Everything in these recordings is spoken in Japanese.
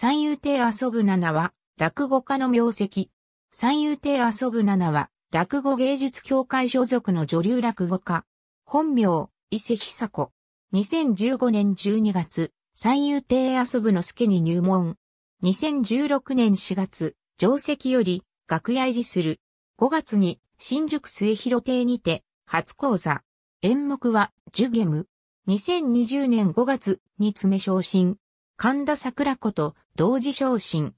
三遊亭遊ぶ七は、落語家の名跡。三遊亭遊ぶ七は、落語芸術協会所属の女流落語家。本名、伊勢久子。2015年12月、三遊亭遊ぶの助に入門。2016年4月、定席より、楽屋入りする。5月に、新宿末広亭にて、初講座。演目は、ジュゲム。2020年5月に詰め昇進。神田桜子と同時昇進。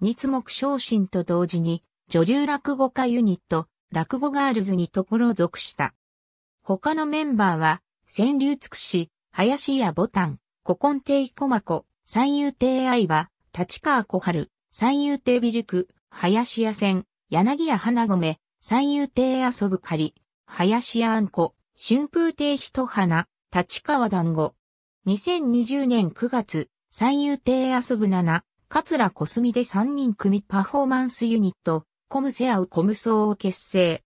日目昇進と同時に、女流落語家ユニット、落語ガールズにところ属した。他のメンバーは、千流尽くし、林家ボタン、古今亭駒子、三遊亭愛は、立川小春、三遊亭ビルク、林家線、柳家花米、三遊亭遊ぶ狩り、林家あんこ、春風亭一花、立川団子。2020年9月、三遊亭遊ぶ七、桂小澄で三人組パフォーマンスユニット、コムセアウコムソウを結成。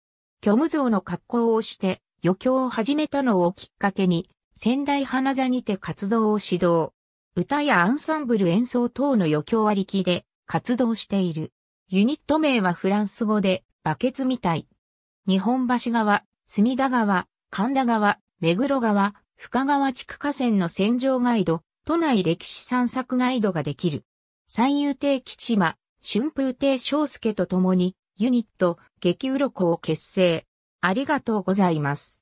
虚無像の格好をして余興を始めたのをきっかけに、仙台花座にて活動を指導。歌やアンサンブル演奏等の余興ありきで活動している。ユニット名はフランス語でバケツみたい。日本橋川、隅田川、神田川、目黒川、深川地区河川の戦場ガイド、都内歴史散策ガイドができる。三遊亭吉間、春風亭昇介と共にユニット、激こを結成。ありがとうございます。